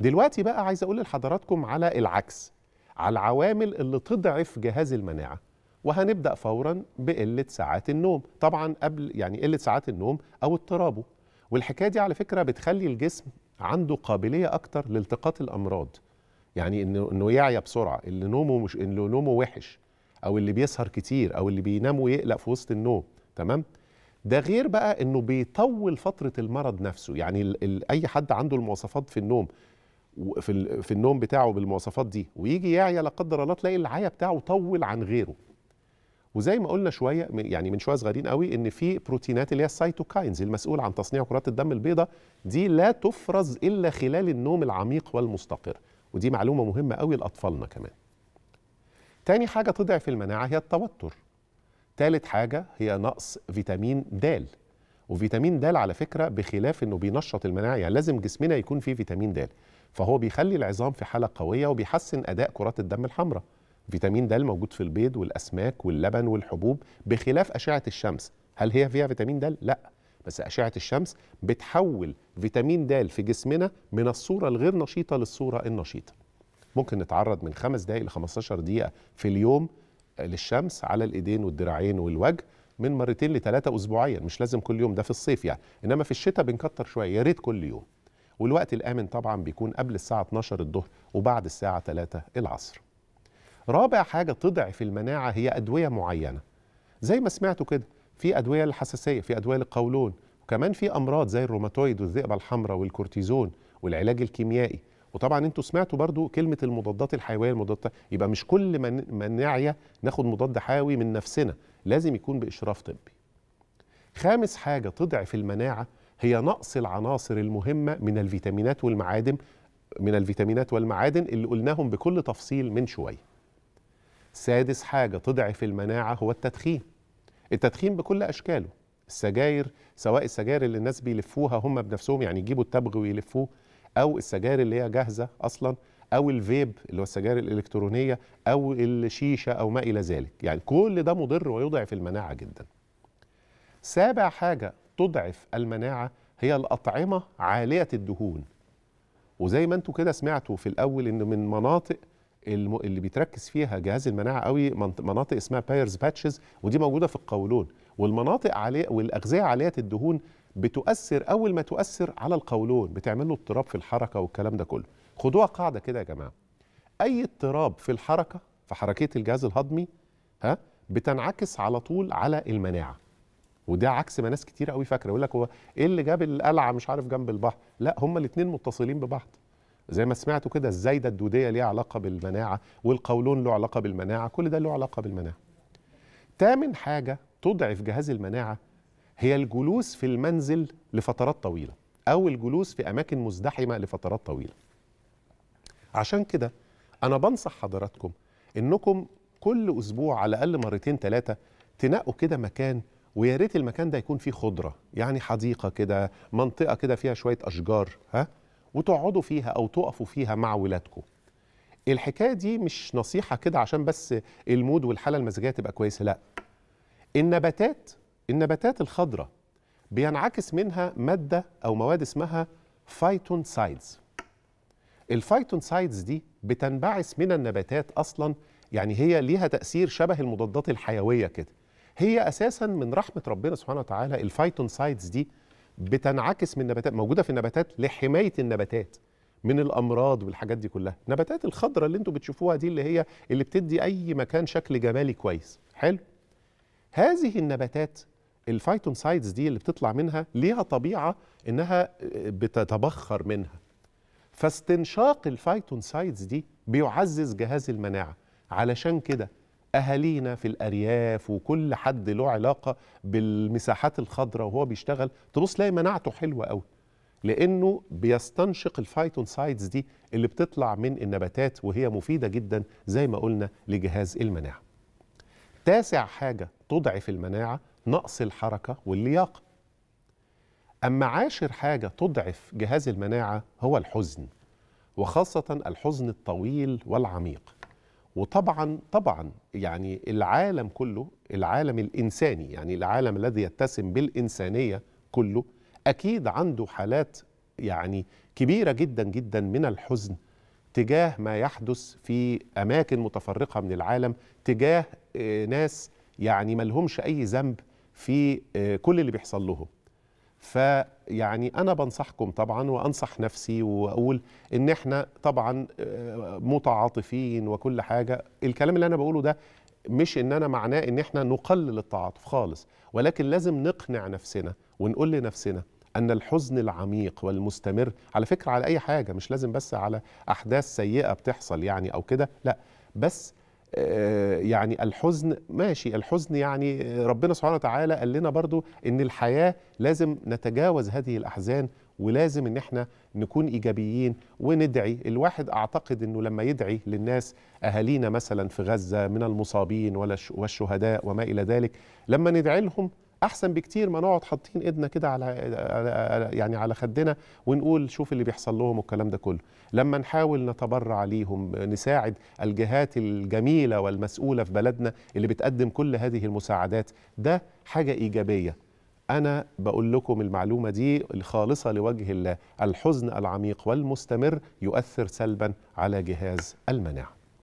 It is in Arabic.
دلوقتي بقى عايز اقول لحضراتكم على العكس على العوامل اللي تضعف جهاز المناعه وهنبدا فورا بقله ساعات النوم طبعا قبل يعني قله ساعات النوم او اضطرابه والحكايه دي على فكره بتخلي الجسم عنده قابليه اكتر لالتقاط الامراض يعني انه انه يعيا بسرعه اللي نومه مش اللي نومه وحش او اللي بيسهر كتير او اللي بينام ويقلق في وسط النوم تمام ده غير بقى انه بيطول فتره المرض نفسه يعني اي حد عنده المواصفات في النوم في في النوم بتاعه بالمواصفات دي ويجي يعيا لا قدر الله تلاقي العيا بتاعه طول عن غيره وزي ما قلنا شويه يعني من شويه صغيرين قوي ان في بروتينات اللي هي السيتوكاينز المسؤول عن تصنيع كرات الدم البيضاء دي لا تفرز الا خلال النوم العميق والمستقر ودي معلومه مهمه قوي لاطفالنا كمان تاني حاجه تضعف المناعه هي التوتر تالت حاجه هي نقص فيتامين د وفيتامين د على فكره بخلاف انه بينشط المناعه يعني لازم جسمنا يكون فيه فيتامين د فهو بيخلي العظام في حاله قويه وبيحسن اداء كرات الدم الحمراء فيتامين د موجود في البيض والاسماك واللبن والحبوب بخلاف اشعه الشمس هل هي فيها فيتامين د لا بس اشعه الشمس بتحول فيتامين د في جسمنا من الصوره الغير نشيطه للصوره النشيطه ممكن نتعرض من 5 دقائق ل 15 دقيقه في اليوم للشمس على الايدين والدراعين والوجه من مرتين لثلاثه اسبوعيا مش لازم كل يوم ده في الصيف يعني انما في الشتاء بنكتر شويه يا ريت كل يوم والوقت الامن طبعا بيكون قبل الساعه 12 الظهر وبعد الساعه 3 العصر رابع حاجه تضعف المناعه هي ادويه معينه زي ما سمعتوا كده في ادويه للحساسيه في ادويه للقولون وكمان في امراض زي الروماتويد والذئبه الحمراء والكورتيزون والعلاج الكيميائي وطبعا انتوا سمعتوا برضو كلمه المضادات الحيويه المضادات يبقى مش كل ما نعيا ناخد مضاد حيوي من نفسنا لازم يكون باشراف طبي خامس حاجه تضعف المناعه هي نقص العناصر المهمة من الفيتامينات والمعادن من الفيتامينات والمعادن اللي قلناهم بكل تفصيل من شوية سادس حاجة تضعف المناعة هو التدخين التدخين بكل أشكاله السجاير سواء السجاير اللي الناس بيلفوها هم بنفسهم يعني يجيبوا التبغ ويلفوه أو السجاير اللي هي جاهزة أصلا أو الفيب اللي هو السجاير الإلكترونية أو الشيشة أو ما إلى ذلك يعني كل ده مضر ويضعف المناعة جدا سابع حاجة تضعف المناعه هي الاطعمه عاليه الدهون وزي ما انتوا كده سمعتوا في الاول ان من مناطق اللي بيتركز فيها جهاز المناعه قوي مناطق اسمها بايرز باتشز ودي موجوده في القولون والمناطق عاليه والاغذيه عاليه الدهون بتؤثر اول ما تؤثر على القولون بتعمل له اضطراب في الحركه والكلام ده كله خدوها قاعده كده يا جماعه اي اضطراب في الحركه في حركية الجهاز الهضمي ها بتنعكس على طول على المناعه وده عكس ما ناس كتير قوي فاكره يقول لك هو ايه اللي جاب القلعه مش عارف جنب البحر لا هما الاثنين متصلين ببعض زي ما سمعتوا كده الزايده الدوديه ليها علاقه بالمناعه والقولون له علاقه بالمناعه كل ده له علاقه بالمناعه تامن حاجه تضعف جهاز المناعه هي الجلوس في المنزل لفترات طويله او الجلوس في اماكن مزدحمه لفترات طويله عشان كده انا بنصح حضراتكم انكم كل اسبوع على الاقل مرتين ثلاثه تنقوا كده مكان ويا ريت المكان ده يكون فيه خضره يعني حديقه كده منطقه كده فيها شويه اشجار ها وتقعدوا فيها او تقفوا فيها مع ولادكم الحكايه دي مش نصيحه كده عشان بس المود والحاله المزاجيه تبقى كويسه لا النباتات النباتات الخضره بينعكس منها ماده او مواد اسمها فايتون سايدز الفايتون سايدز دي بتنبعث من النباتات اصلا يعني هي ليها تاثير شبه المضادات الحيويه كده هي اساسا من رحمه ربنا سبحانه وتعالى سايدز دي بتنعكس من نباتات موجوده في النباتات لحمايه النباتات من الامراض والحاجات دي كلها النباتات الخضراء اللي انتم بتشوفوها دي اللي هي اللي بتدي اي مكان شكل جمالي كويس حلو هذه النباتات سايدز دي اللي بتطلع منها ليها طبيعه انها بتتبخر منها فاستنشاق سايدز دي بيعزز جهاز المناعه علشان كده اهالينا في الارياف وكل حد له علاقه بالمساحات الخضراء وهو بيشتغل تبص تلاقي مناعته حلوه قوي لانه بيستنشق الفايتونسايدز دي اللي بتطلع من النباتات وهي مفيده جدا زي ما قلنا لجهاز المناعه. تاسع حاجه تضعف المناعه نقص الحركه واللياقه. اما عاشر حاجه تضعف جهاز المناعه هو الحزن وخاصه الحزن الطويل والعميق. وطبعا طبعا يعني العالم كله العالم الانساني يعني العالم الذي يتسم بالانسانيه كله اكيد عنده حالات يعني كبيره جدا جدا من الحزن تجاه ما يحدث في اماكن متفرقه من العالم تجاه آه، ناس يعني ما لهمش اي ذنب في آه، كل اللي بيحصل لهم فيعني انا بنصحكم طبعا وانصح نفسي واقول ان احنا طبعا آه، متعاطفين وكل حاجه الكلام اللي انا بقوله ده مش ان انا معناه ان احنا نقلل التعاطف خالص ولكن لازم نقنع نفسنا ونقول لنفسنا ان الحزن العميق والمستمر على فكره على اي حاجه مش لازم بس على احداث سيئه بتحصل يعني او كده لا بس آه، يعني الحزن ماشي الحزن يعني ربنا سبحانه وتعالى قال لنا برضو ان الحياه لازم نتجاوز هذه الاحزان ولازم ان احنا نكون ايجابيين وندعي الواحد اعتقد انه لما يدعي للناس اهالينا مثلا في غزه من المصابين والشهداء وما الى ذلك لما ندعي لهم احسن بكتير ما نقعد حاطين ايدنا كده على يعني على خدنا ونقول شوف اللي بيحصل لهم والكلام ده كله لما نحاول نتبرع ليهم نساعد الجهات الجميله والمسؤوله في بلدنا اللي بتقدم كل هذه المساعدات ده حاجه ايجابيه أنا بقول لكم المعلومة دي الخالصة لوجه الله الحزن العميق والمستمر يؤثر سلبا على جهاز المناعة